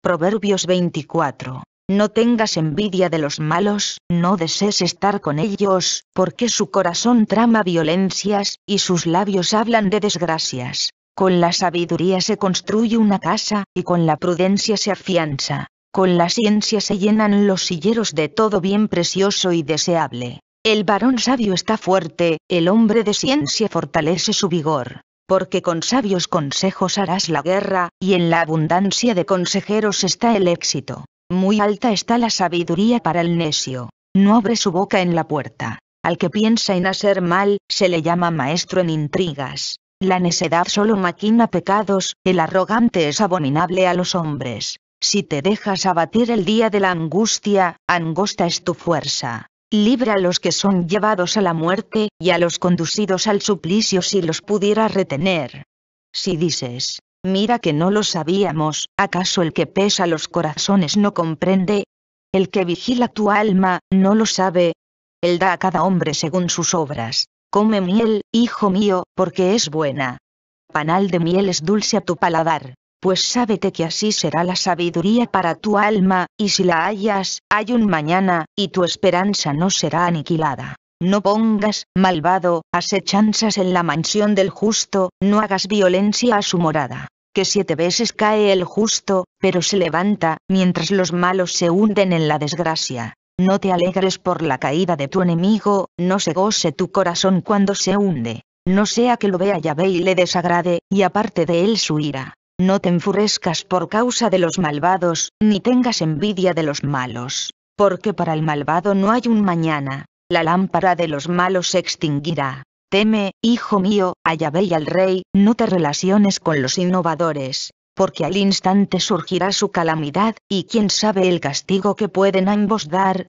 Proverbios 24. No tengas envidia de los malos, no desees estar con ellos, porque su corazón trama violencias, y sus labios hablan de desgracias. Con la sabiduría se construye una casa, y con la prudencia se afianza. Con la ciencia se llenan los silleros de todo bien precioso y deseable. El varón sabio está fuerte, el hombre de ciencia fortalece su vigor porque con sabios consejos harás la guerra, y en la abundancia de consejeros está el éxito. Muy alta está la sabiduría para el necio. No abre su boca en la puerta. Al que piensa en hacer mal, se le llama maestro en intrigas. La necedad solo maquina pecados, el arrogante es abominable a los hombres. Si te dejas abatir el día de la angustia, angosta es tu fuerza. Libra a los que son llevados a la muerte, y a los conducidos al suplicio si los pudiera retener. Si dices, mira que no lo sabíamos, ¿acaso el que pesa los corazones no comprende? El que vigila tu alma, no lo sabe. Él da a cada hombre según sus obras. Come miel, hijo mío, porque es buena. Panal de miel es dulce a tu paladar pues sábete que así será la sabiduría para tu alma, y si la hallas, hay un mañana, y tu esperanza no será aniquilada. No pongas, malvado, asechanzas en la mansión del justo, no hagas violencia a su morada. Que siete veces cae el justo, pero se levanta, mientras los malos se hunden en la desgracia. No te alegres por la caída de tu enemigo, no se goce tu corazón cuando se hunde. No sea que lo vea Yahvé y le desagrade, y aparte de él su ira no te enfurezcas por causa de los malvados, ni tengas envidia de los malos. Porque para el malvado no hay un mañana, la lámpara de los malos se extinguirá. Teme, hijo mío, a Yahvé y al rey, no te relaciones con los innovadores, porque al instante surgirá su calamidad, y quién sabe el castigo que pueden ambos dar.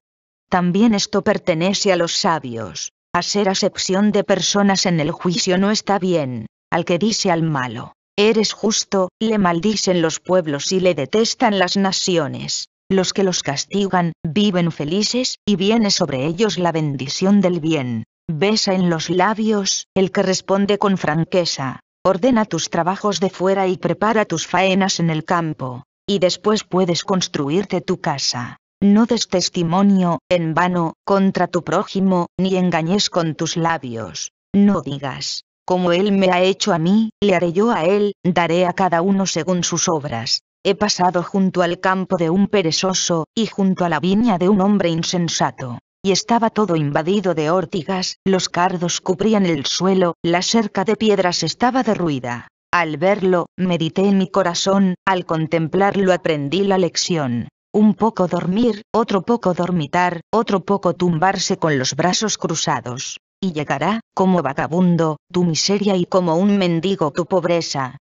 También esto pertenece a los sabios. Hacer acepción de personas en el juicio no está bien, al que dice al malo, Eres justo, le maldicen los pueblos y le detestan las naciones. Los que los castigan, viven felices, y viene sobre ellos la bendición del bien. Besa en los labios, el que responde con franqueza. Ordena tus trabajos de fuera y prepara tus faenas en el campo. Y después puedes construirte tu casa. No des testimonio, en vano, contra tu prójimo, ni engañes con tus labios. No digas, como Él me ha hecho a mí, le haré yo a Él, daré a cada uno según sus obras. He pasado junto al campo de un perezoso, y junto a la viña de un hombre insensato. Y estaba todo invadido de ortigas, los cardos cubrían el suelo, la cerca de piedras estaba derruida. Al verlo, medité en mi corazón, al contemplarlo aprendí la lección. Un poco dormir, otro poco dormitar, otro poco tumbarse con los brazos cruzados y llegará, como vagabundo, tu miseria y como un mendigo tu pobreza.